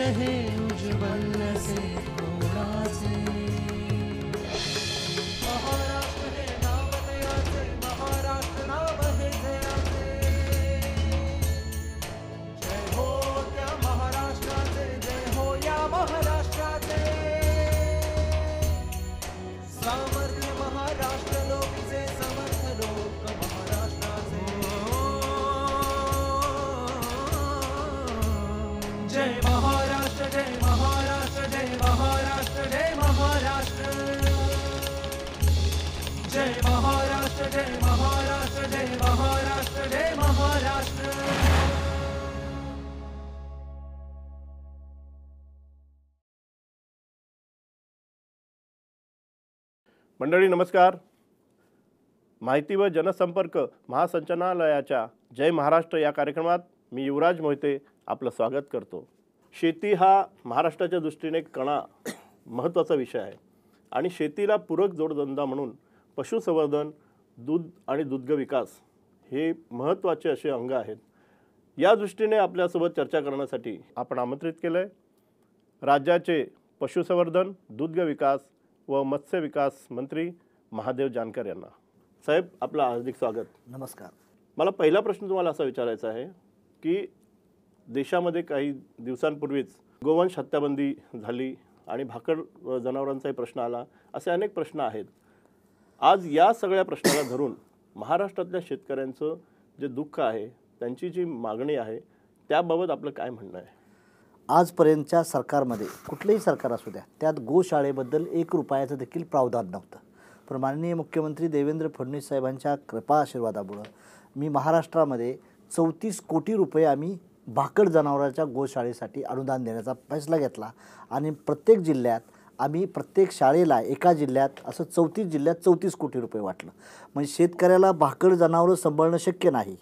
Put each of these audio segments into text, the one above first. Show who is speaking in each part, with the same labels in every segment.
Speaker 1: शहे उज्ज्वल से मंडळी नमस्कार माहिती व जनसंपर्क महासंचनालयाच्या जय महाराष्ट्र या कार्यक्रमात मी युवराज मोहिते आपलं स्वागत करतो शेती हा महाराष्ट्राच्या दृष्टीने कणा महत्त्वाचा विषय आहे आणि शेतीला पूरक जोडधंदा म्हणून पशुसंवर्धन दूध आणि दुग्ध विकास हे महत्त्वाचे असे अंग आहेत या दृष्टीने आपल्यासोबत चर्चा करण्यासाठी आपण आमंत्रित केलं आहे राज्याचे पशुसंवर्धन दुग्ध विकास व मत्स्य विकास मंत्री महादेव जानकर यांना साहेब आपलं हार्दिक स्वागत नमस्कार मला पहिला प्रश्न तुम्हाला असा विचारायचा आहे की देशामध्ये काही दिवसांपूर्वीच गोवंश हत्याबंदी झाली आणि भाकर जनावरांचाही प्रश्न आला असे अनेक प्रश्न आहेत आज या सगळ्या प्रश्नाला धरून महाराष्ट्रातल्या शेतकऱ्यांचं जे दुःख आहे त्यांची जी मागणी आहे त्याबाबत आपलं काय म्हणणं आहे
Speaker 2: आजपर्यंतच्या सरकारमध्ये कुठलंही सरकार असू द्या त्यात गोशाळेबद्दल एक रुपयाचं देखील प्रावधान नव्हतं पण माननीय मुख्यमंत्री देवेंद्र फडणवीस साहेबांच्या कृपा आशीर्वादामुळं मी महाराष्ट्रामध्ये चौतीस कोटी रुपये आम्ही भाकड जनावरांच्या गोशाळेसाठी अनुदान देण्याचा फैसला घेतला आणि प्रत्येक जिल्ह्यात आम्ही प्रत्येक शाळेला एका जिल्ह्यात असं चौतीस जिल्ह्यात चौतीस कोटी रुपये वाटलं म्हणजे शेतकऱ्याला भाकड जनावरं सांभाळणं शक्य नाही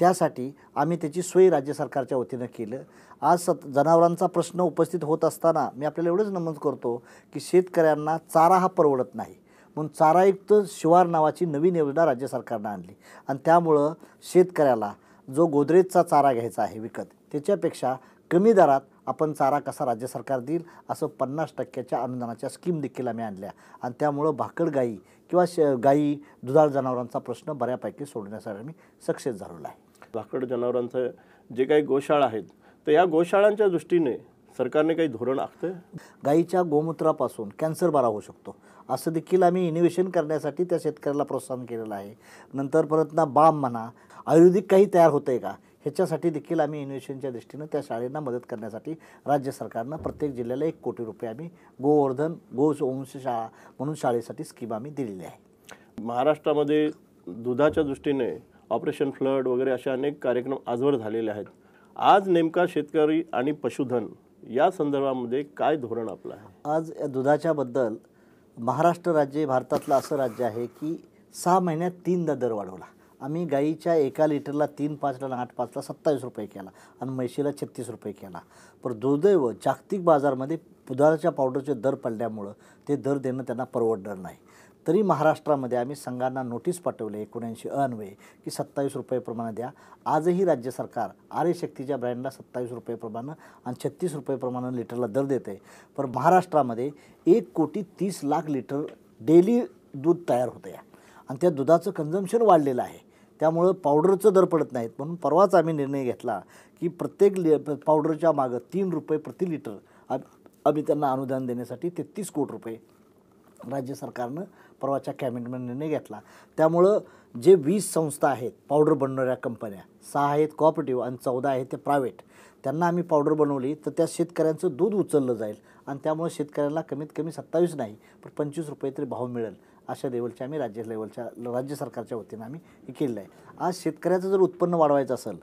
Speaker 2: त्यासाठी आम्ही त्याची सोय राज्य सरकारच्या वतीनं केलं आज सत जनावरांचा प्रश्न उपस्थित होत असताना मी आपल्याला एवढंच नमूद करतो की शेतकऱ्यांना चारा हा परवडत नाही म्हणून चारायुक्त शिवार नावाची नवीन योजना राज्य सरकारनं आणली आणि त्यामुळं शेतकऱ्याला जो गोदरेजचा चारा घ्यायचा आहे विकत त्याच्यापेक्षा कमी दरात आपण चारा कसा राज्य सरकार देईल असं पन्नास टक्क्याच्या अनुदानाच्या स्कीम देखील आम्ही आणल्या आणि त्यामुळं भाकड गाई किंवा श गाई दुधाळ जनावरांचा प्रश्न बऱ्यापैकी सोडण्यासाठी आम्ही सक्सेस झालेला आहे
Speaker 1: भाकड जनावरांचं जे काही गोशाळा आहेत तर या गोशाळांच्या दृष्टीने सरकारने काही धोरण आखतं
Speaker 2: गाईच्या गोमूत्रापासून कॅन्सर बरा होऊ शकतो असं देखील आम्ही इनोव्हेशन करण्यासाठी त्या शेतकऱ्याला प्रोत्साहन केलेलं आहे नंतर परत ना बाम म्हणा आयुर्वेदिक काही तयार होतं आहे का ह्याच्यासाठी देखील आम्ही इन्व्हेस्टमेंटच्या दृष्टीनं त्या शाळेंना मदत करण्यासाठी राज्य सरकारनं प्रत्येक जिल्ह्याला एक कोटी रुपये आम्ही गोवर्धन गो वंश शाळा म्हणून शाळेसाठी स्कीम आम्ही दिलेली आहे
Speaker 1: महाराष्ट्रामध्ये दुधाच्या दृष्टीने ऑपरेशन फ्लड वगैरे असे अनेक कार्यक्रम आजवर झालेले आहेत आज नेमका शेतकरी आणि पशुधन या संदर्भामध्ये काय धोरण आपलं आहे
Speaker 2: आज दुधाच्याबद्दल महाराष्ट्र राज्य भारतातलं असं राज्य आहे की सहा महिन्यात तीनदा दर वाढवला आम्ही गाईच्या एका लिटरला तीन पाचला आठ पाचला सत्तावीस रुपये केला आणि म्हशीला छत्तीस रुपये केला पण दुर्दैव जागतिक बाजारमध्ये दुधाच्या पावडरचे दर पडल्यामुळं ते दर देणं त्यांना परवडणार नाही तरी महाराष्ट्रामध्ये आम्ही संघांना नोटीस पाठवले एकोणऐंशी अन्वये की सत्तावीस रुपयेप्रमाणे द्या आजही राज्य सरकार शक्तीच्या ब्रँडला सत्तावीस रुपयेप्रमाणे आणि छत्तीस रुपयेप्रमाणे लिटरला दर देते पण महाराष्ट्रामध्ये एक कोटी तीस लाख लिटर डेली दूध तयार होतं आहे आणि त्या दुधाचं कन्झम्शन वाढलेलं आहे त्यामुळं पावडरचं दर पडत नाहीत म्हणून परवाच आम्ही निर्णय घेतला की प्रत्येक लि पावडरच्या मागं तीन रुपये प्रति लिटर आम्ही त्यांना अनुदान देण्यासाठी तेहत्तीस कोटी रुपये राज्य सरकारनं परवाच्या कॅबिनेटमध्ये निर्णय घेतला त्यामुळं जे वीस संस्था आहेत पावडर बनवणाऱ्या कंपन्या सहा आहेत कॉपरेटिव्ह आणि चौदा आहेत ते प्रायव्हेट त्यांना आम्ही पावडर बनवली तर त्या शेतकऱ्यांचं दूध उचललं जाईल आणि त्यामुळे शेतकऱ्यांना कमीत कमी सत्तावीस नाही पण पंचवीस रुपये तरी भाव मिळेल अशा लेवलच्या आम्ही राज्य लेवलच्या राज्य सरकारच्या वतीनं आम्ही हे केलेलं आहे आज शेतकऱ्याचं जर उत्पन्न वाढवायचं असेल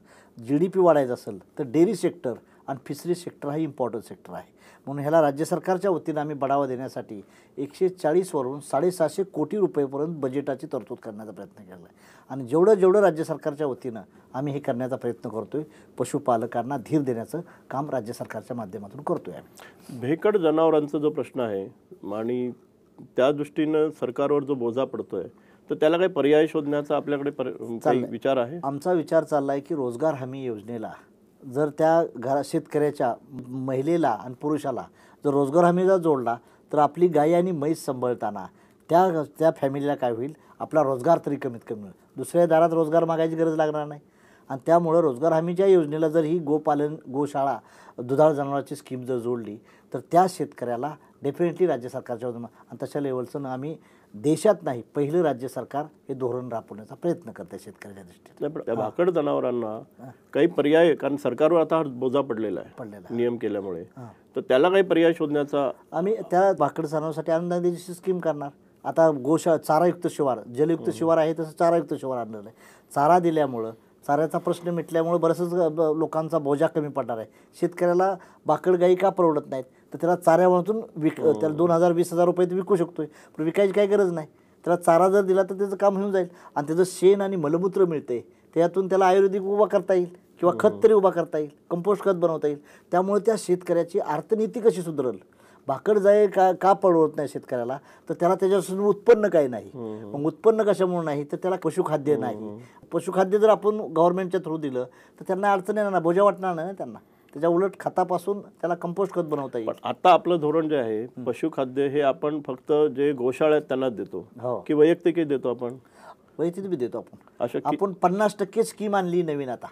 Speaker 2: जी डी पी वाढायचं असेल तर डेअरी सेक्टर आणि फिशरी सेक्टर हा इम्पॉर्टंट सेक्टर आहे म्हणून ह्याला राज्य सरकारच्या वतीनं आम्ही बढावा देण्यासाठी एकशे चाळीसवरून साडेसहाशे कोटी रुपयेपर्यंत बजेटाची तरतूद करण्याचा प्रयत्न केला आहे आणि जेवढं जेवढं राज्य सरकारच्या वतीनं आम्ही हे करण्याचा प्रयत्न करतो आहे पशुपालकांना धीर देण्याचं काम राज्य सरकारच्या माध्यमातून करतो आहे
Speaker 1: भेकड जनावरांचा जो प्रश्न आहे आणि त्या दृष्टीनं सरकारवर जो बोजा पडतोय तर त्याला काही पर्याय शोधण्याचा आपल्याकडे विचार आहे
Speaker 2: आमचा विचार चालला आहे की रोजगार हमी योजनेला जर त्या घरा शेतकऱ्याच्या महिलेला आणि पुरुषाला जर रोजगार जर जोडला तर आपली गाई आणि म्हैस सांभाळताना त्या त्या फॅमिलीला काय होईल आपला रोजगार तरी कमीत कमी होईल दुसऱ्या दारात रोजगार मागायची गरज लागणार नाही आणि त्यामुळं रोजगार हमीच्या योजनेला जर ही गोपालन गोशाळा दुधाळ जनावरांची स्कीम जर जोडली तर त्या शेतकऱ्याला डेफिनेटली राज्य सरकारच्या वतीनं आणि तशा लेवलचं आम्ही देशात नाही पहिलं राज्य सरकार हे धोरण राबवण्याचा प्रयत्न करते शेतकऱ्याच्या
Speaker 1: दृष्टीने भाकड जनावरांना काही पर्याय कारण सरकारवर आता बोजा पडलेला आहे पडलेला नियम केल्यामुळे तर त्याला काही पर्याय शोधण्याचा
Speaker 2: आम्ही त्या भाकड जनावरांसाठी देण्याची स्कीम करणार आता गोशा चारायुक्त शिवार जलयुक्त शिवार आहे तसं चारायुक्त शिवार आणणार आहे चारा दिल्यामुळं चाऱ्याचा प्रश्न मिटल्यामुळं बरंच लोकांचा बोजा कमी पडणार आहे शेतकऱ्याला भाकड गाई का परवडत नाहीत तर त्याला चाऱ्यावरून विक हो. त्याला दोन हजार वीस हजार रुपये विकू शकतो पण विकायची काही गरज नाही त्याला चारा जर दिला तर त्याचं काम होऊन जाईल आणि त्याचं शेण आणि मलमूत्र मिळते त्यातून त्याला आयुर्वेदिक उभा करता येईल किंवा हो. खत तरी उभा करता येईल कंपोस्ट खत बनवता येईल त्यामुळे त्या शेतकऱ्याची अर्थनीती कशी सुधारेल भाकड जाय का का पडवत नाही शेतकऱ्याला तर त्याला त्याच्यापासून उत्पन्न काही नाही हो, मग उत्पन्न कशामुळे नाही तर त्याला पशुखाद्य नाही पशुखाद्य जर आपण गव्हर्नमेंटच्या थ्रू दिलं तर त्यांना अडचण येणार ना बोजा वाटणार नाही ना त्यांना त्याच्या उलट खतापासून त्याला कंपोस्ट खत बनवता येईल
Speaker 1: आता आपलं धोरण जे आहे पशुखाद्य हे आपण फक्त जे गोशाळ्यात त्यांना
Speaker 2: देतो हो. की वैयक्तिकही देतो आपण वैयक्तिक देतो आपण आपण पन्नास टक्के स्कीम आणली नवीन आता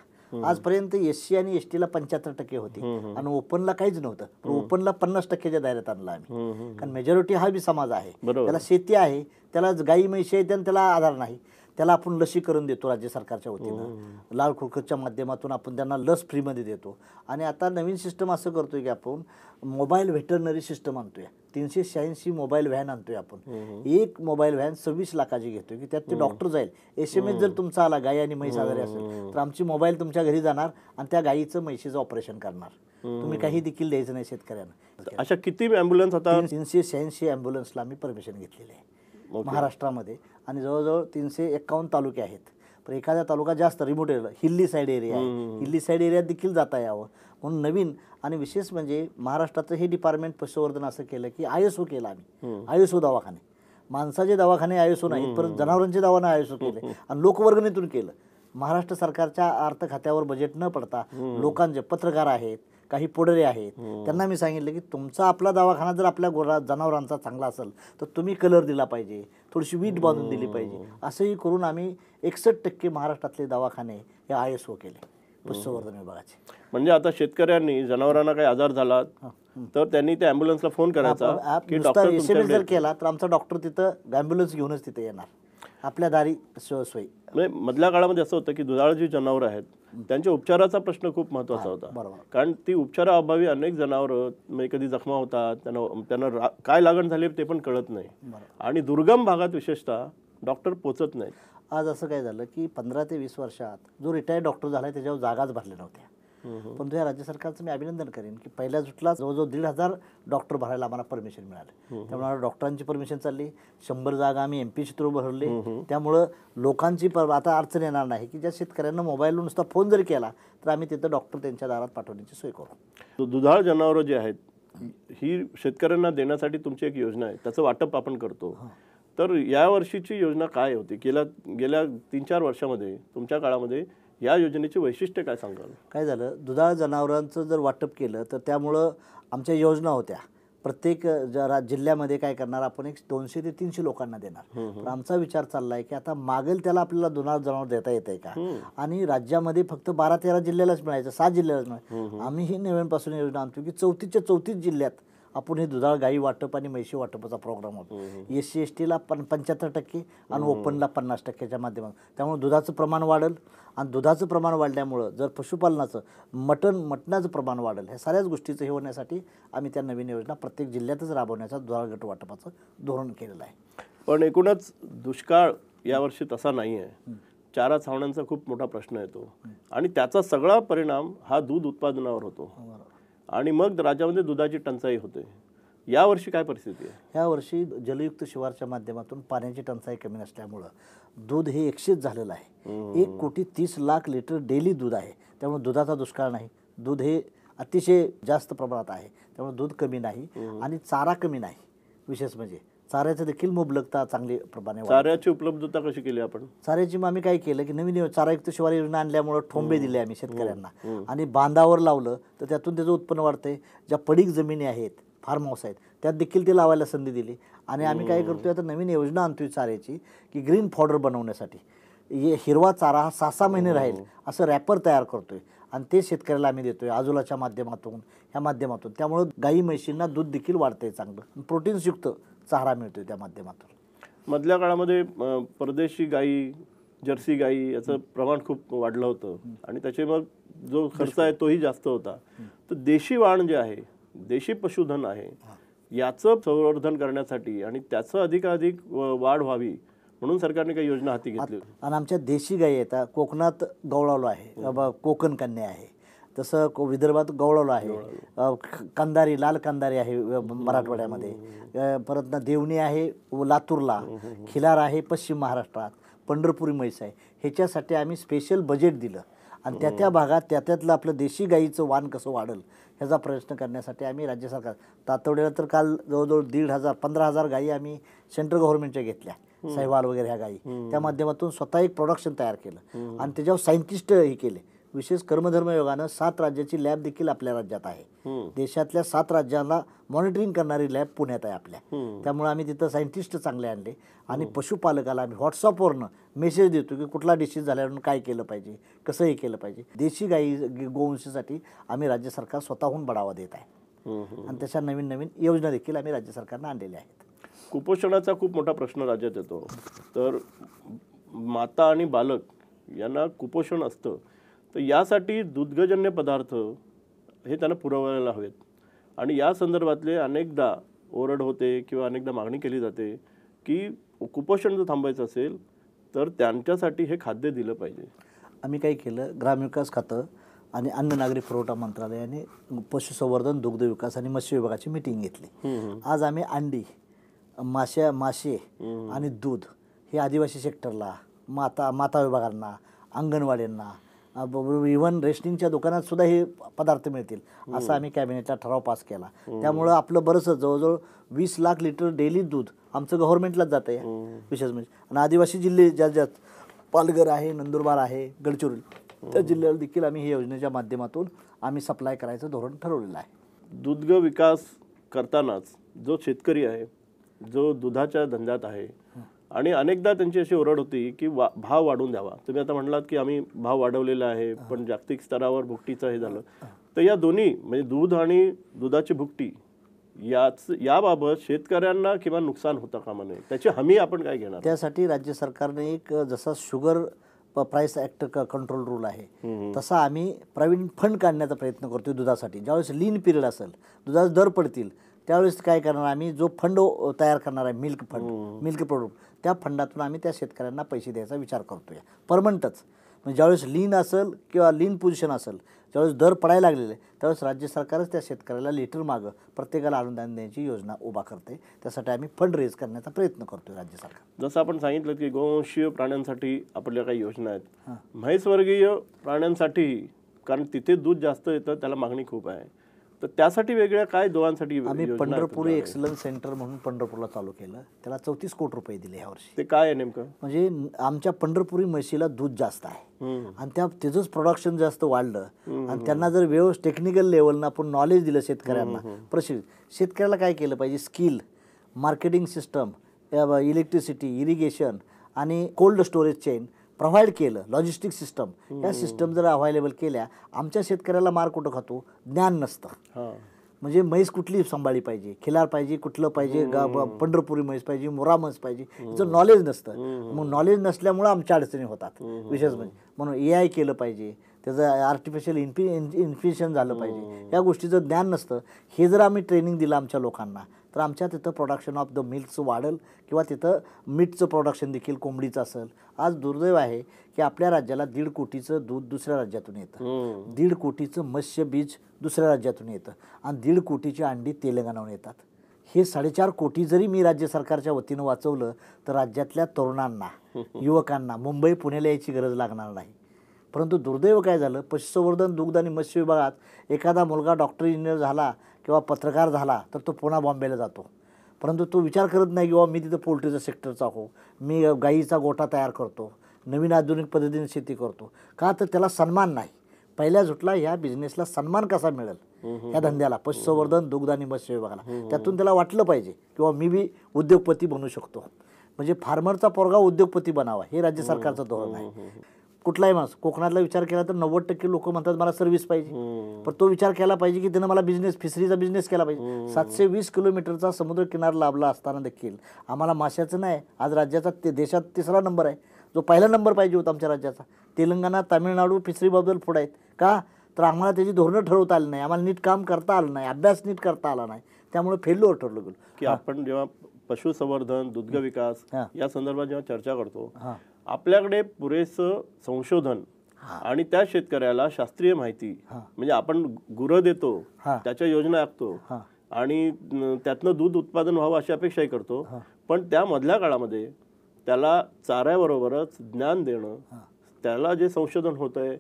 Speaker 2: आजपर्यंत एससी आणि एसटीला पंच्याहत्तर टक्के होती आणि ओपनला काहीच नव्हतं ओपनला पन्नास टक्केच्या दायऱ्यात आणला आम्ही कारण मेजॉरिटी हा बी समाज आहे त्याला शेती आहे त्याला गाई म्हैशी आहे त्याला आधार नाही त्याला आपण लसीकरण देतो राज्य सरकारच्या वतीनं हो. लाल खुरकतच्या माध्यमातून आपण त्यांना लस फ्रीमध्ये देतो आणि आता नवीन सिस्टम असं करतोय की आपण मोबाईल व्हेटरनरी सिस्टम आणतोय तीनशे शहाऐंशी मोबाईल व्हॅन आणतोय आपण हो, हो. एक मोबाईल व्हॅन सव्वीस लाखाची घेतोय की त्यात ते डॉक्टर जाईल एस एम एस जर तुमचा आला गाय आणि म्हैस आजारी असेल तर आमची मोबाईल तुमच्या घरी जाणार आणि त्या गायीचं म्हैशीचं ऑपरेशन करणार तुम्ही काही देखील द्यायचं नाही शेतकऱ्यांना अशा किती अँब्युलन्स आता तीनशे शहाऐंशी ॲम्ब्युलन्सला आम्ही परमिशन घेतलेली आहे महाराष्ट्रामध्ये आणि जवळजवळ तीनशे एकावन्न तालुके आहेत पण एखादा तालुका जास्त remote area hilly side area आहे हिल्ली साईड एरियात देखील जाता यावं म्हणून नवीन आणि विशेष म्हणजे महाराष्ट्राचं हे डिपार्टमेंट पशुवर्धन असं केलं की आयएसओ केला आम्ही आयएसओ दवाखाने माणसाचे दवाखाने आयएसओ नाहीत परत जनावरांचे दवाखाने आयएसओ केले आणि लोकवर्गणीतून केलं महाराष्ट्र सरकारच्या अर्थ खात्यावर बजेट न पडता लोकांचे पत्रकार आहेत काही पुढरे आहेत हो. त्यांना मी सांगितलं की तुमचा आपला दवाखाना जर आपल्या गोरा जनावरांचा चांगला असेल तर तुम्ही कलर दिला पाहिजे थोडीशी वीट बांधून हो. दिली पाहिजे असंही करून आम्ही एकसष्ट टक्के महाराष्ट्रातले दवाखाने हे आय एस ओ केले पशुसंवर्धन हो. विभागाचे
Speaker 1: म्हणजे आता शेतकऱ्यांनी जनावरांना काही आजार झाला तर त्यांनी त्या अँब्युलन्सला फोन करायचा जर
Speaker 2: केला तर आमचा डॉक्टर तिथं अँब्युलन्स घेऊनच तिथे येणार आपल्या दारी सोय
Speaker 1: म्हणजे मधल्या काळामध्ये असं होतं की दुधाळ जी जनावर आहेत त्यांच्या उपचाराचा प्रश्न खूप महत्वाचा होता कारण ती उपचाराअभावी अनेक जनावर म्हणजे कधी जखमा होतात त्यांना त्यांना काय लागण झाली ते पण कळत नाही आणि दुर्गम भागात विशेषतः डॉक्टर पोचत नाही
Speaker 2: आज असं काय झालं की पंधरा ते वीस वर्षात जो रिटायर्ड डॉक्टर झाला त्याच्यावर जागाच भरल्या नव्हत्या पण राज्य सरकारचं मी अभिनंदन करेन की पहिल्या जुटला जवळजवळ दीड हजार डॉक्टर भरायला आम्हाला परमिशन मिळाले त्यामुळे डॉक्टरांची परमिशन चालली शंभर जागा आम्ही एम पी थ्रू भरले त्यामुळं लोकांची पर आता अडचण येणार नाही की ज्या शेतकऱ्यांना मोबाईलवर नुसता फोन जर केला तर आम्ही तिथं डॉक्टर त्यांच्या दारात पाठवण्याची सोय करू
Speaker 1: दुधाळ जनावरं जे आहेत ही शेतकऱ्यांना देण्यासाठी तुमची एक योजना आहे त्याचं वाटप आपण करतो तर या वर्षीची योजना काय होती गेल्या गेल्या तीन चार वर्षामध्ये तुमच्या काळामध्ये या योजनेचे वैशिष्ट्य काय सांगाल
Speaker 2: काय झालं दुधाळ जनावरांचं जर वाटप केलं तर त्यामुळं आमच्या योजना होत्या प्रत्येक जरा जिल्ह्यामध्ये काय करणार आपण एक दोनशे ते तीनशे लोकांना देणार आमचा विचार चाललाय की आता मागेल त्याला आपल्याला दुधाळ जनावर देता येत आहे का आणि राज्यामध्ये फक्त बारा तेरा जिल्ह्यालाच मिळायचं सात जिल्ह्यालाच मिळायचं आम्ही ही नवीन पासून योजना आणतो की चौतीसच्या चौतीस जिल्ह्यात आपण हे दुधाळ गाई वाटप आणि म्हैशी वाटपाचा प्रोग्राम होतो एस सी एस टीला पण पंच्याहत्तर टक्के आणि ओपनला पन्नास टक्केच्या माध्यमातून त्यामुळे दुधाचं प्रमाण वाढेल आणि दुधाचं प्रमाण वाढल्यामुळं जर पशुपालनाचं मटण मटणाचं प्रमाण वाढेल ह्या साऱ्याच गोष्टीचं हे होण्यासाठी आम्ही त्या नवीन योजना प्रत्येक जिल्ह्यातच राबवण्याचा दुधाळ गट वाटपाचं धोरण केलेलं आहे
Speaker 1: पण एकूणच दुष्काळ यावर्षी तसा नाही आहे चारा छावण्यांचा खूप मोठा प्रश्न येतो आणि त्याचा सगळा परिणाम हा दूध उत्पादनावर होतो आणि मग राज्यामध्ये दुधाची टंचाई होते यावर्षी काय परिस्थिती
Speaker 2: आहे वर्षी जलयुक्त शिवारच्या माध्यमातून पाण्याची टंचाई कमी नसल्यामुळं दूध हे एकशेच झालेलं आहे एक कोटी तीस लाख लिटर डेली दूध आहे त्यामुळे दुधाचा दुष्काळ नाही दूध हे अतिशय जास्त प्रमाणात आहे त्यामुळे दूध कमी नाही आणि चारा कमी नाही विशेष म्हणजे चाऱ्याचं देखील मुबलकता चांगली प्रमाणे
Speaker 1: चाऱ्याची उपलब्धता कशी केली आपण
Speaker 2: चाऱ्याची मग आम्ही काय केलं की नवीन चारायुक्त शिवार योजना आणल्यामुळं ठोंबे दिले आम्ही शेतकऱ्यांना आणि बांधावर लावलं तर त्यातून त्याचं उत्पन्न वाढतंय ज्या पडीक जमिनी आहेत फार्म हाऊस आहेत त्यात देखील ते लावायला संधी दिली आणि आम्ही काय करतोय आता नवीन योजना आणतोय चाऱ्याची की ग्रीन फॉर्डर बनवण्यासाठी हे हिरवा चारा हा सहा सहा महिने राहील असं रॅपर तयार करतोय आणि ते शेतकऱ्याला आम्ही देतोय आजोलाच्या माध्यमातून ह्या माध्यमातून त्यामुळं गाई म्हशींना दूध देखील वाढतंय चांगलं युक्त चारा मिळतो त्या माध्यमातून
Speaker 1: मधल्या काळामध्ये परदेशी गायी जर्सी गायी याचं प्रमाण खूप वाढलं होतं आणि त्याचे मग जो खर्च आहे तोही जास्त होता तर देशी वाण जे आहे देशी पशुधन आहे याचं संवर्धन करण्यासाठी आणि त्याचं अधिकाधिक वाढ व्हावी म्हणून सरकारने काही योजना हाती घेतली
Speaker 2: आणि आमच्या देशी गाई आहेत कोकणात गवळालो आहे हो. कोकण कन्या आहे तसं विदर्भात गवळवलं आहे कंदारी लाल कंदारी आहे मराठवाड्यामध्ये परत ना देवणी आहे लातूरला खिलार आहे पश्चिम महाराष्ट्रात पंढरपुरी म्हैस आहे ह्याच्यासाठी आम्ही स्पेशल बजेट दिलं आणि त्या त्या भागात त्या त्यातलं आपलं देशी गाईचं वाण कसं वाढेल ह्याचा प्रयत्न करण्यासाठी आम्ही राज्य सरकार तातवड्याला तर काल जवळजवळ दीड हजार पंधरा हजार गायी आम्ही सेंट्रल गव्हर्नमेंटच्या घेतल्या सहवाल वगैरे ह्या गायी त्या माध्यमातून स्वतः एक प्रोडक्शन तयार केलं आणि त्याच्यावर सायंटिस्ट हे केले विशेष कर्मधर्म योगानं सात राज्याची लॅब देखील आपल्या राज्यात आहे देशातल्या सात राज्यांना मॉनिटरिंग करणारी लॅब पुण्यात आहे आपल्या त्यामुळे आम्ही तिथं सायंटिस्ट चांगले आणले आणि पशुपालकाला आम्ही व्हॉट्सअपवरनं मेसेज देतो की कुठला डिसीज झाल्यावर काय केलं पाहिजे कसं हे केलं पाहिजे देशी गाई गोवंशीसाठी आम्ही राज्य सरकार स्वतःहून बढावा देत
Speaker 1: आहे
Speaker 2: आणि तशा नवीन नवीन योजना देखील आम्ही राज्य सरकारनं आणलेल्या आहेत
Speaker 1: कुपोषणाचा खूप मोठा प्रश्न राज्यात येतो तर माता आणि बालक यांना कुपोषण असतं तर यासाठी दुग्धजन्य पदार्थ हे त्यांना पुरवायला हवेत आणि या संदर्भातले अनेकदा ओरड होते किंवा अनेकदा मागणी केली जाते की कुपोषण जर थांबायचं असेल तर त्यांच्यासाठी हे खाद्य दिलं पाहिजे
Speaker 2: आम्ही काय केलं ग्रामविकास खातं आणि अन्न नागरी पुरवठा मंत्रालयाने पशुसंवर्धन दुग्धविकास आणि मत्स्य विभागाची मिटिंग घेतली आज आम्ही अंडी माश्या मासे आणि दूध हे आदिवासी सेक्टरला माता माता विभागांना अंगणवाड्यांना इव्हन रेशनिंगच्या दुकानात सुद्धा हे पदार्थ मिळतील असा आम्ही कॅबिनेटचा ठराव पास केला त्यामुळं आपलं बरंच जवळजवळ वीस लाख लिटर डेली दूध आमचं गव्हर्नमेंटलाच जात आहे विशेष म्हणजे आणि आदिवासी जिल्हे ज्या ज्यात पालघर आहे नंदुरबार आहे गडचिरोली त्या जिल्ह्याला देखील आम्ही हे योजनेच्या माध्यमातून आम्ही सप्लाय करायचं धोरण ठरवलेलं आहे दुधग
Speaker 1: विकास करतानाच जो शेतकरी आहे जो दुधाच्या धंद्यात आहे आणि अनेकदा त्यांची अशी ओरड होती की वा भाव वाढून द्यावा तुम्ही आता म्हणलात की आम्ही भाव वाढवलेला आहे पण जागतिक स्तरावर भुकटीचं हे झालं तर या दोन्ही म्हणजे दूध आणि दुधाची भुकटी याच याबाबत शेतकऱ्यांना किंवा नुकसान होता कामा नये त्याची हमी आपण
Speaker 2: काय घेणार त्यासाठी राज्य सरकारने एक जसा sugar price act control rule आहे तसा आम्ही प्रवीण फंड काढण्याचा प्रयत्न करतो दुधासाठी ज्यावेळेस लीन पिरियड असेल दुधाचे दर पडतील त्यावेळेस काय करणार आम्ही जो फंड तयार करणार आहे मिल्क फंड हो. मिल्क प्रोडक्ट त्या फंडातून आम्ही त्या शेतकऱ्यांना पैसे द्यायचा विचार करतो आहे परमनंटच म्हणजे ज्यावेळेस लीन असेल किंवा लीन पोझिशन असेल ज्यावेळेस दर पडायला लागलेले त्यावेळेस राज्य सरकारच त्या शेतकऱ्याला लिटर मागं प्रत्येकाला अनुदान देण्याची योजना उभा करते त्यासाठी आम्ही फंड रेज करण्याचा प्रयत्न करतो राज्य सरकार
Speaker 1: जसं आपण सांगितलं की गोवंशीय प्राण्यांसाठी आपल्या काही योजना आहेत म्हैसवर्गीय प्राण्यांसाठी कारण तिथे दूध जास्त येतं त्याला मागणी खूप आहे तर त्यासाठी वेगळ्या काय
Speaker 2: दोघांसाठी आम्ही पंढरपूर एक्सलन्स सेंटर म्हणून पंढरपूरला चालू केलं त्याला चौतीस कोटी रुपये दिले ह्या वर्षी ते काय आहे नेमकं म्हणजे आमच्या पंढरपुरी म्हशीला दूध जास्त आहे आणि त्या त्याचंच प्रोडक्शन जास्त वाढलं आणि त्यांना जर व्यवस्थित टेक्निकल लेवलनं आपण नॉलेज दिलं शेतकऱ्यांना प्रशिक्षित शेतकऱ्याला काय केलं पाहिजे skill marketing system electricity irrigation आणि कोल्ड स्टोरेज चेन प्रोव्हाइड केलं लॉजिस्टिक सिस्टम या सिस्टम जर अव्हायलेबल केल्या आमच्या शेतकऱ्याला मार कुठं खातो ज्ञान नसतं म्हणजे म्हैस कुठली सांभाळी पाहिजे खिलार पाहिजे कुठलं पाहिजे पंढरपुरी म्हैस पाहिजे मोरा म्हैस पाहिजे याचं नॉलेज नसतं मग नॉलेज नसल्यामुळं आमच्या अडचणी होतात विशेष म्हणजे म्हणून ए आय केलं पाहिजे त्याचं आर्टिफिशियल इन्फि इन्फिशन झालं पाहिजे हो. या गोष्टीचं ज्ञान नसतं हे जर आम्ही ट्रेनिंग दिलं आमच्या लोकांना तर आमच्या तिथं प्रोडक्शन ऑफ द मिल्कचं वाढेल किंवा तिथं मीठचं प्रोडक्शन देखील कोंबडीचं असेल आज दुर्दैव आहे की आपल्या राज्याला दीड कोटीचं दूध दुसऱ्या राज्यातून येतं हो. दीड कोटीचं मत्स्य बीज दुसऱ्या राज्यातून येतं आणि दीड कोटीची अंडी तेलंगणाहून येतात हे साडेचार कोटी जरी मी राज्य सरकारच्या वतीनं वाचवलं तर राज्यातल्या तरुणांना युवकांना मुंबई पुण्याला यायची गरज लागणार नाही परंतु दुर्दैव काय झालं पशुसंवर्धन दुग्ध आणि मत्स्य विभागात एखादा मुलगा डॉक्टर इंजिनियर झाला किंवा पत्रकार झाला तर तो पुन्हा बॉम्बेला जातो परंतु तो विचार करत नाही बाबा मी तिथं पोल्ट्रीचा सेक्टरचा हो मी गाईचा गोठा तयार करतो नवीन आधुनिक पद्धतीने शेती करतो का तर त्याला सन्मान नाही पहिल्या झुटला ह्या बिझनेसला सन्मान कसा मिळेल या धंद्याला पशुसंवर्धन दुग्ध आणि मत्स्य विभागाला त्यातून त्याला वाटलं पाहिजे किंवा मी बी उद्योगपती बनू शकतो म्हणजे फार्मरचा पोरगा उद्योगपती बनावा हे राज्य सरकारचं धोरण आहे कुठलाही माणूस कोकणातला विचार केला तर नव्वद टक्के लोक म्हणतात मला सर्व्हिस पाहिजे पण तो विचार केला पाहिजे की त्यानं मला बिझनेस फिशरीचा बिझनेस केला पाहिजे सातशे वीस किलोमीटरचा समुद्र किनार लाभला असताना देखील आम्हाला माशाचं नाही आज राज्याचा ते देशात तिसरा नंबर आहे जो पहिला नंबर पाहिजे होता आमच्या राज्याचा तेलंगणा तामिळनाडू फिशरीबद्दल पुढे आहेत का तर आम्हाला त्याची धोरणं ठरवता आली नाही आम्हाला नीट काम करता आलं नाही अभ्यास नीट करता आला नाही त्यामुळे फेल्युअर ठरलो गेलो की
Speaker 1: आपण जेव्हा पशुसंवर्धन दुग्ध विकास या संदर्भात जेव्हा चर्चा करतो आपल्याकडे पुरेसं संशोधन आणि त्या शेतकऱ्याला शास्त्रीय माहिती म्हणजे आपण गुर देतो त्याच्या योजना आखतो आणि त्यातनं दूध उत्पादन व्हावं अशी अपेक्षाही करतो पण त्या मधल्या काळामध्ये त्याला चाऱ्याबरोबरच ज्ञान देणं त्याला जे संशोधन होत आहे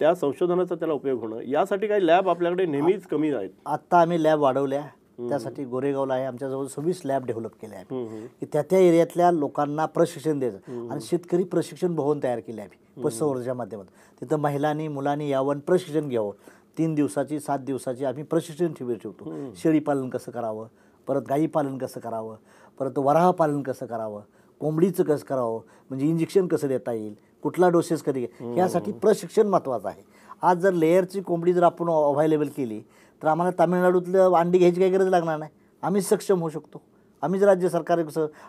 Speaker 1: त्या संशोधनाचा त्याला उपयोग होणं यासाठी काही लॅब आपल्याकडे नेहमीच कमी आहेत
Speaker 2: आत्ता आम्ही लॅब वाढवल्या त्यासाठी गोरेगावला आहे आमच्याजवळ सव्वीस लॅब डेव्हलप केल्या आहेत की त्या त्या एरियातल्या लोकांना प्रशिक्षण द्यायचं आणि शेतकरी प्रशिक्षण भवन तयार केले आहे पशुसंवर्धनच्या माध्यमात तिथं महिलांनी मुलांनी यावं प्रशिक्षण घ्यावं तीन दिवसाची सात दिवसाची आम्ही प्रशिक्षण शिबिर ठेवतो शेळी पालन कसं करावं परत गाई पालन कसं करावं परत वराह पालन कसं करावं कोंबडीचं कसं करावं म्हणजे इंजेक्शन कसं देता येईल कुठला डोसेस कधी यासाठी प्रशिक्षण महत्वाचं आहे आज जर लेअरची कोंबडी जर आपण अव्हायलेबल केली तर आम्हाला तामिळनाडूतलं अंडी घ्यायची काही गरज लागणार नाही आम्ही सक्षम होऊ शकतो आम्हीच राज्य सरकार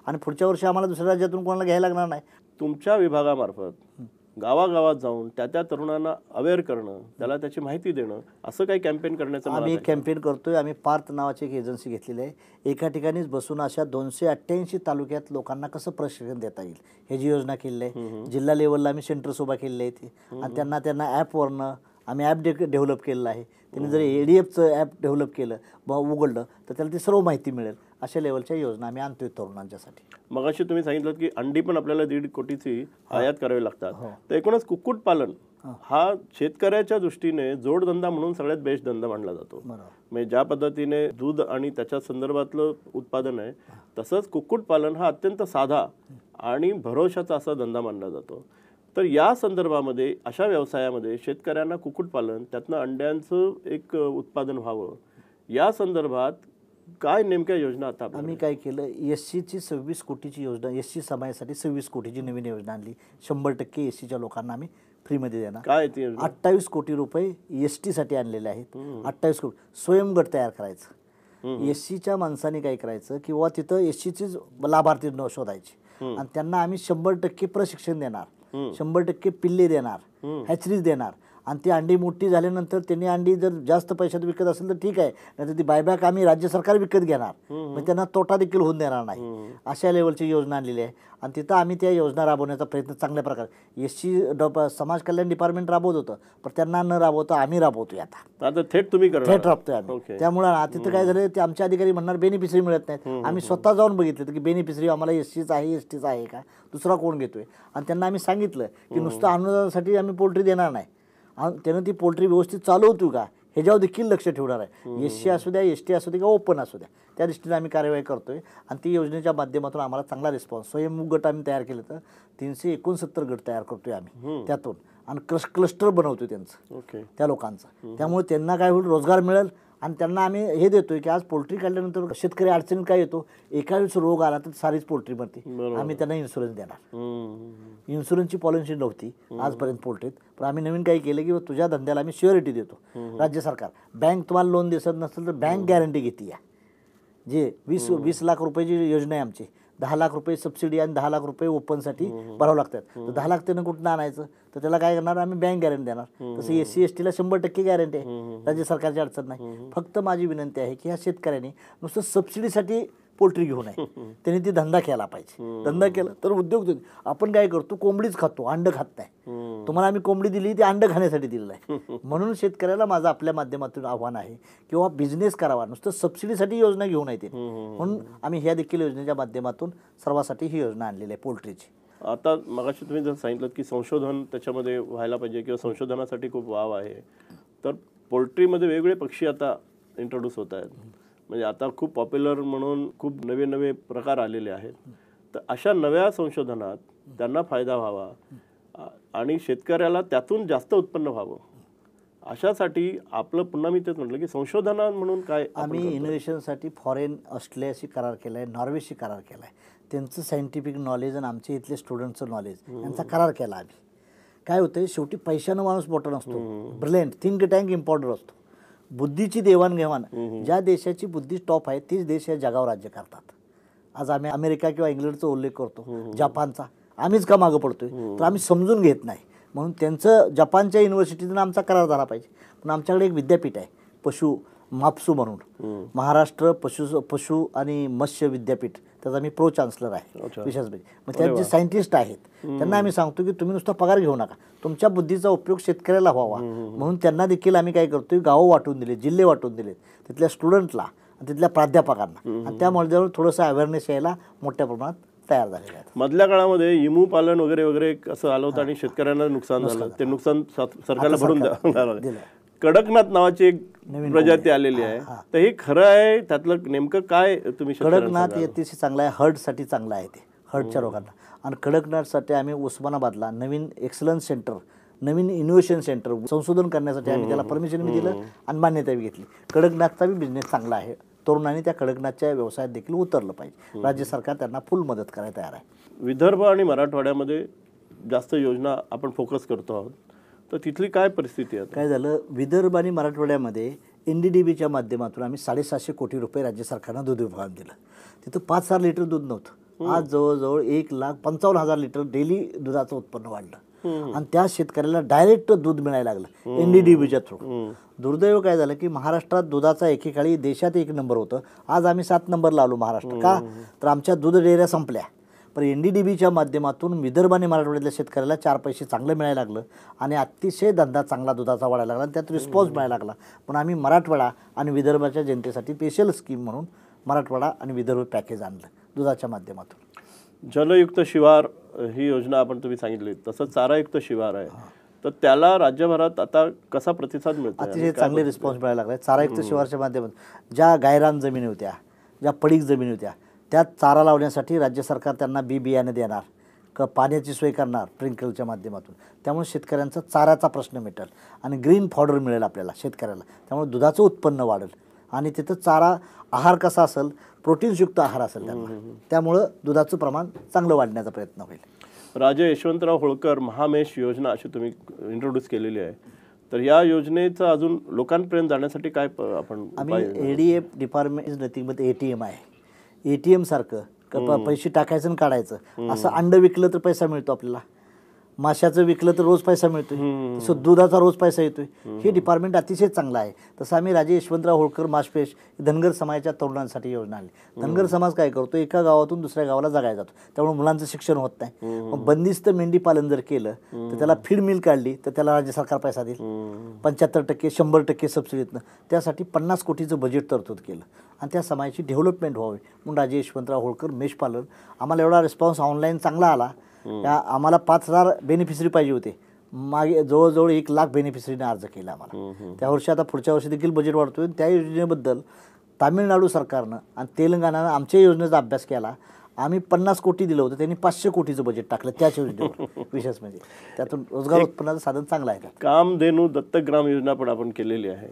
Speaker 2: आणि पुढच्या वर्षी आम्हाला दुसऱ्या राज्यातून कोणाला घ्यायला लागणार नाही तुमच्या
Speaker 1: विभागामार्फत गावागावात जाऊन त्या त्या तरुणांना अवेअर करणं त्याला त्याची माहिती देणं असं काही कॅम्पेन करण्याचं आम्ही
Speaker 2: कॅम्पेन करतोय आम्ही पार्थ नावाची एक एजन्सी घेतलेली आहे एका ठिकाणीच बसून अशा दोनशे अठ्ठ्याऐंशी तालुक्यात लोकांना कसं प्रशिक्षण देता येईल ह्याची योजना केलेली आहे जिल्हा लेवलला आम्ही सेंटर्स उभा केलेले आहेत आणि त्यांना त्यांना ॲपवरनं आम्ही ॲप डे डेव्हलप केलेलं आहे त्यांनी जर ए डी एफचं ॲप डेव्हलप केलं ब उघडलं तर त्याला ती सर्व माहिती मिळेल अशा लेवलच्या योजना आम्ही आणतोय तरुणांच्यासाठी
Speaker 1: मग अशी तुम्ही सांगितलं की अंडी पण आपल्याला दीड कोटीची आयात करावी लागतात हो. तर एकूणच कुक्कुटपालन हा शेतकऱ्याच्या दृष्टीने जोडधंदा म्हणून सगळ्यात बेस्ट धंदा मानला जातो म्हणजे ज्या पद्धतीने दूध आणि त्याच्या संदर्भातलं उत्पादन आहे तसंच कुक्कुटपालन हा अत्यंत साधा आणि भरोशाचा असा धंदा मानला जातो तर या संदर्भामध्ये अशा व्यवसायामध्ये शेतकऱ्यांना कुक्कुटपालन त्यातनं अंड्यांचं एक उत्पादन व्हावं या संदर्भात काय नेमक्या योजना आता आम्ही
Speaker 2: काय केलं एस सीची सव्वीस कोटीची योजना एस सी समाजासाठी सव्वीस कोटीची नवीन योजना आणली शंभर टक्के एस सीच्या लोकांना आम्ही फ्रीमध्ये देणार काय अठ्ठावीस कोटी रुपये एस टीसाठी आणलेले आहेत अठ्ठावीस कोटी स्वयंगट तयार करायचं एस सीच्या माणसाने काय करायचं किंवा तिथं एस सीचीच लाभार्थी न शोधायची आणि त्यांना आम्ही शंभर टक्के प्रशिक्षण देणार शंभर टक्के पिल्ले देणार हॅचरीज देणार आणि ती अंडी मोठी झाल्यानंतर त्यांनी अंडी जर जास्त पैशात विकत असेल तर ठीक आहे नाहीतर ती बायबॅक आम्ही राज्य सरकार विकत घेणार म्हणजे त्यांना तोटा देखील होऊन देणार नाही अशा लेवलची योजना आणलेली आहे आणि तिथं आम्ही त्या योजना राबवण्याचा प्रयत्न चांगल्या प्रकारे एस सी समाज कल्याण डिपार्टमेंट राबवत होतं पण त्यांना न राबवता आम्ही राबवतोय आता
Speaker 1: आता थेट तुम्ही थेट राबतोय आम्ही त्यामुळे तिथं काय
Speaker 2: झालं ते आमच्या अधिकारी म्हणणार बेनिफिशरी मिळत नाहीत आम्ही स्वतः जाऊन बघितलं की बेनिफिशरी आम्हाला एस आहे एस आहे का दुसरा कोण घेतोय आणि त्यांना आम्ही सांगितलं की नुसतं अनुदानासाठी आम्ही पोल्ट्री देणार नाही त्यानं ती पोल्ट्री व्यवस्थित चालवतो का ह्याच्यावर देखील लक्ष ठेवणार आहे एस सी असू द्या एस टी असू द्या किंवा ओपन असू द्या त्या दृष्टीने आम्ही कार्यवाही करतोय आणि ती योजनेच्या माध्यमातून आम्हाला चांगला रिस्पॉन्स स्वयंभू गट आम्ही तयार केले तर तीनशे एकोणसत्तर गट तयार करतोय आम्ही त्यातून आणि क्रस क्लस्टर बनवतोय त्यांचं त्या लोकांचं त्यामुळे त्यांना काय होईल रोजगार मिळेल आणि त्यांना आम्ही हे देतोय की आज पोल्ट्री काढल्यानंतर शेतकरी अडचणीत काय येतो एका वेळेस रोग आला तर सारीच पोल्ट्री मरते आम्ही त्यांना इन्शुरन्स देणार इन्शुरन्सची पॉलिसी नव्हती आजपर्यंत पोल्ट्रीत पण आम्ही नवीन काही केलं की तुझ्या धंद्याला आम्ही श्युरिटी देतो राज्य सरकार बँक तुम्हाला लोन देत नसेल तर बँक गॅरंटी घेते या जे वीस वीस लाख रुपयाची योजना आहे आमची दहा लाख रुपये सबसिडी आणि दहा लाख रुपये ओपनसाठी भरावं लागतात तर दहा लाख त्यांना कुठं आणायचं तर त्याला काय करणार आम्ही बँक गॅरंटी देणार तसं एस सी एस टीला शंभर टक्के गॅरंटी आहे राज्य सरकारची अडचण नाही फक्त माझी विनंती आहे की ह्या शेतकऱ्यांनी नुसतं सबसिडीसाठी पोल्ट्री घेऊन आहे त्यांनी ती धंदा केला पाहिजे धंदा केला तर उद्योग आपण काय करतो कोंबडीच खातो अंड खात नाही तुम्हाला आम्ही कोंबडी दिली ती अंड खाण्यासाठी दिलेलं आहे म्हणून शेतकऱ्याला माझं आपल्या माध्यमातून आव्हान आहे किंवा बिझनेस करावा नुसतं सबसिडीसाठी योजना घेऊन येते म्हणून आम्ही ह्या देखील योजनेच्या माध्यमातून सर्वांसाठी ही योजना आणलेली आहे पोल्ट्रीची
Speaker 1: आता मगाशी तुम्ही जर सांगितलं की संशोधन त्याच्यामध्ये व्हायला पाहिजे किंवा संशोधनासाठी खूप वाव आहे तर पोल्ट्रीमध्ये वेगवेगळे पक्षी आता इंट्रोड्यूस होत आहेत म्हणजे आता खूप पॉप्युलर म्हणून खूप नवे नवे प्रकार आलेले आहेत तर अशा नव्या संशोधनात त्यांना फायदा व्हावा आणि शेतकऱ्याला त्यातून जास्त उत्पन्न व्हावं अशासाठी आपलं पुन्हा मी तेच म्हटलं की संशोधना म्हणून काय आम्ही
Speaker 2: इनोव्हेशनसाठी फॉरेन ऑस्ट्रेलियाशी करार केला आहे नॉर्वेशी करार केला आहे त्यांचं सायंटिफिक नॉलेज आणि आमचे इथले स्टुडंटचं नॉलेज यांचा करार केला आम्ही काय होतं शेवटी पैशानं माणूस मोठा नसतो ब्रिलियंट थिंक टँक इम्पॉर्टंट असतो बुद्धीची देवाणघेवाण ज्या देशाची बुद्धी टॉप आहे तीच देश या जगावर राज्य करतात आज आम्ही अमेरिका किंवा इंग्लंडचा उल्लेख करतो जपानचा आम्हीच का मागं पडतोय तर आम्ही समजून घेत नाही म्हणून त्यांचं जपानच्या युनिव्हर्सिटीतून आमचा करार झाला पाहिजे पण आमच्याकडे एक विद्यापीठ आहे पशु मापसू म्हणून महाराष्ट्र पशु पशु आणि मत्स्य विद्यापीठ त्याचा मी प्रो चान्सलर आहे विशेष म्हणजे मग त्यात जे सायंटिस्ट आहेत त्यांना आम्ही सांगतो की तुम्ही नुसता पगार घेऊ नका तुमच्या बुद्धीचा उपयोग शेतकऱ्याला व्हावा म्हणून त्यांना देखील आम्ही काय करतोय गावं वाटून दिले जिल्हे वाटून दिले तिथल्या स्टुडंटला आणि तिथल्या प्राध्यापकांना आणि त्या जवळ थोडंसं अवेअरनेस यायला मोठ्या प्रमाणात तयार झालेले
Speaker 1: आहेत मधल्या काळामध्ये इमू पालन वगैरे वगैरे असं आलं होतं आणि शेतकऱ्यांना नुकसान झालं ते नुकसान सरकारला भरून द्या कडकनाथ नावाची एक प्रजाती आलेली आहे तर हे खरं आहे त्यातलं नेमकं काय तुम्ही कडकनाथ
Speaker 2: अतिशय चांगला आहे हर्टसाठी चांगला आहे ते हर्टच्या रोगांना आणि कडकनाथसाठी आम्ही उस्मानाबादला नवीन एक्सलन्स सेंटर नवीन इनोव्हेशन सेंटर संशोधन करण्यासाठी आम्ही त्याला परमिशन दिलं आणि मान्यता बी घेतली कडकनाथचा बी बिझनेस चांगला आहे तरुणांनी त्या कडकनाथच्या व्यवसायात देखील उतरलं पाहिजे राज्य सरकार त्यांना फुल मदत करायला तयार आहे
Speaker 1: विदर्भ आणि मराठवाड्यामध्ये जास्त योजना आपण फोकस करतो आहोत तर तिथली काय परिस्थिती आहे
Speaker 2: काय झालं विदर्भ आणि मराठवाड्यामध्ये एन डी डी बीच्या माध्यमातून आम्ही साडेसातशे कोटी रुपये राज्य सरकारनं दूध विभागात दिलं तिथं पाच हजार लिटर दूध नव्हतं आज जवळजवळ एक लाख पंचावन्न हजार लिटर डेली दुधाचं उत्पन्न वाढलं आणि त्या शेतकऱ्याला डायरेक्ट दूध मिळायला लागलं एन डी डी बीच्या थ्रू दुर्दैव काय झालं की महाराष्ट्रात दुधाचा एकेकाळी देशात एक नंबर होतं आज आम्ही सात नंबर आलो महाराष्ट्र का तर आमच्या दूध डेऱ्या संपल्या पण एन डी डी बीच्या माध्यमातून आणि मराठवाड्यातल्या शेतकऱ्याला चार पैसे चांगले मिळायला लागलं आणि अतिशय धंदा चांगला दुधाचा वाढायला लागला आणि त्यात रिस्पॉन्स मिळायला लागला पण आम्ही मराठवाडा आणि विदर्भाच्या जनतेसाठी स्पेशल स्कीम म्हणून मराठवाडा आणि विदर्भ पॅकेज आणलं दुधाच्या माध्यमातून
Speaker 1: जलयुक्त शिवार ही योजना आपण तुम्ही सांगितली तसं चारायुक्त शिवार आहे तर त्याला राज्यभरात आता कसा प्रतिसाद मिळतो अतिशय चांगले रिस्पॉन्स
Speaker 2: मिळायला लागला चारायुक्त शिवारच्या माध्यमातून ज्या गायरान जमिनी होत्या ज्या पडीक जमिनी होत्या त्यात चारा लावण्यासाठी राज्य सरकार त्यांना बी बियाणे देणार क पाण्याची सोय करणार स्प्रिंकलच्या माध्यमातून त्यामुळे शेतकऱ्यांचा चाऱ्याचा प्रश्न मिटेल आणि ग्रीन फॉडर मिळेल आपल्याला शेतकऱ्याला त्यामुळे दुधाचं उत्पन्न वाढेल आणि तिथं चारा आहार कसा असेल प्रोटीन्सयुक्त आहार असेल त्यांना त्यामुळं दुधाचं प्रमाण चांगलं वाढण्याचा प्रयत्न होईल
Speaker 1: राजे यशवंतराव होळकर महामेश योजना अशी तुम्ही इंट्रोड्यूस केलेली आहे तर या योजनेचा अजून लोकांपर्यंत जाण्यासाठी काय आपण आम्ही A D
Speaker 2: F department nothing but A T M आहे एटीएम सारखं पैसे टाकायचं आणि काढायचं असं अंड विकलं तर पैसा मिळतो आपल्याला माशाचं विकलं तर रोज पैसा मिळतोय तसं दुधाचा रोज पैसा येतोय हे डिपार्टमेंट अतिशय चांगलं आहे तसं आम्ही राजे यशवंतराव होळकर माशपेश धनगर समाजाच्या तरुणांसाठी योजना आली धनगर समाज काय करतो एका गावातून दुसऱ्या गावाला जगायला जातो त्यामुळे मुलांचं शिक्षण होत नाही मग बंदिस्त मेंढी पालन जर केलं तर त्याला फीड मिल काढली तर त्याला राज्य सरकार पैसा देईल पंच्याहत्तर टक्के शंभर टक्के सबसिडीतनं त्यासाठी पन्नास कोटीचं बजेट तरतूद केलं आणि त्या समाजाची डेव्हलपमेंट व्हावी म्हणून राजे यशवंतराव होळकर मेषपालन आम्हाला एवढा रिस्पॉन्स ऑनलाईन चांगला आला त्या आम्हाला पाच हजार बेनिफिशरी पाहिजे होते मागे जवळजवळ एक लाख बेनिफिशरीने अर्ज केला आम्हाला त्या वर्षी आता पुढच्या वर्षी देखील बजेट वाढतोय त्या योजनेबद्दल तामिळनाडू सरकारनं आणि तेलंगणानं आमच्या योजनेचा अभ्यास केला आम्ही पन्नास कोटी दिलं होतं त्यांनी पाचशे कोटीचं बजेट टाकलं त्याच योजनेवर विशेष म्हणजे त्यातून रोजगार उत्पन्नाचं साधन चांगलं आहे
Speaker 1: काम देणू दत्तक ग्राम योजना पण आपण केलेली आहे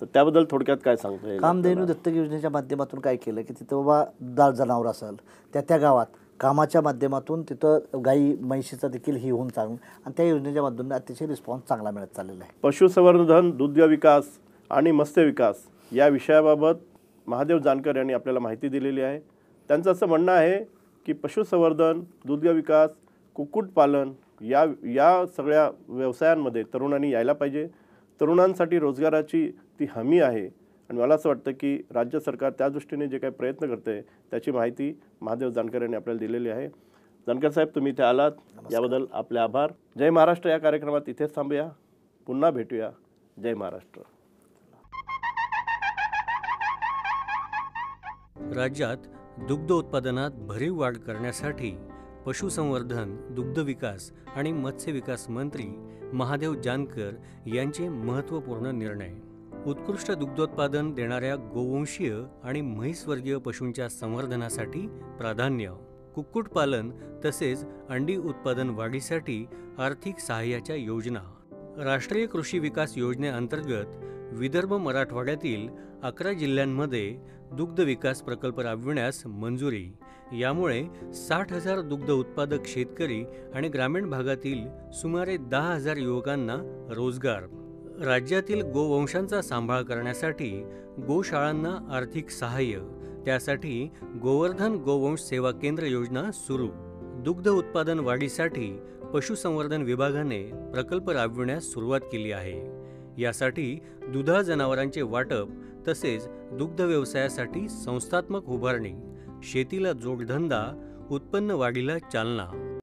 Speaker 1: तर त्याबद्दल थोडक्यात काय सांगतो कामधेनू
Speaker 2: दत्तक योजनेच्या माध्यमातून काय केलं की तिथं बाबा दाळ जनावर असेल त्या त्या गावात कामाच्या माध्यमातून तिथं गाई म्हैशीचं देखील ही होऊन चांगलं आणि त्या योजनेच्या माध्यमातून अतिशय रिस्पॉन्स चांगला मिळत चाललेला आहे
Speaker 1: पशुसंवर्धन दुग्ध विकास आणि मत्स्य विकास या विषयाबाबत महादेव जानकर यांनी आपल्याला माहिती दिलेली आहे त्यांचं असं म्हणणं आहे की पशुसंवर्धन दुग्ध विकास कुक्कुटपालन या या सगळ्या व्यवसायांमध्ये तरुणांनी यायला पाहिजे तरुणांसाठी रोजगाराची ती हमी आहे आणि मला असं वाटतं की राज्य सरकार त्या दृष्टीने जे काही प्रयत्न करते त्याची माहिती महादेव जानकर यांनी आपल्याला दिलेली आहे जानकर साहेब तुम्ही इथे आलात याबद्दल आपले आभार जय महाराष्ट्र या कार्यक्रमात इथेच थांबूया पुन्हा भेटूया जय महाराष्ट्र
Speaker 3: राज्यात दुग्ध उत्पादनात भरीव वाढ करण्यासाठी पशुसंवर्धन दुग्ध विकास आणि मत्स्य विकास मंत्री महादेव जानकर यांचे महत्त्वपूर्ण निर्णय उत्कृष्ट दुग्धोत्पादन देणाऱ्या गोवंशीय आणि म्हैसवर्गीय पशूंच्या संवर्धनासाठी प्राधान्य कुक्कुटपालन तसेच अंडी उत्पादन वाढीसाठी आर्थिक सहाय्याच्या योजना राष्ट्रीय कृषी विकास योजनेअंतर्गत विदर्भ मराठवाड्यातील अकरा जिल्ह्यांमध्ये दुग्ध विकास प्रकल्प राबविण्यास मंजुरी यामुळे साठ हजार दुग्ध उत्पादक शेतकरी आणि ग्रामीण भागातील सुमारे दहा हजार युवकांना रोजगार राज्यातील गोवंशांचा सांभाळ करण्यासाठी गोशाळांना आर्थिक सहाय्य त्यासाठी गोवर्धन गोवंश सेवा केंद्र योजना सुरू दुग्ध उत्पादन वाढीसाठी पशुसंवर्धन विभागाने प्रकल्प राबविण्यास सुरुवात केली आहे यासाठी दुधा जनावरांचे वाटप तसेच दुग्ध व्यवसायासाठी संस्थात्मक उभारणी शेतीला जोडधंदा उत्पन्न वाढीला चालना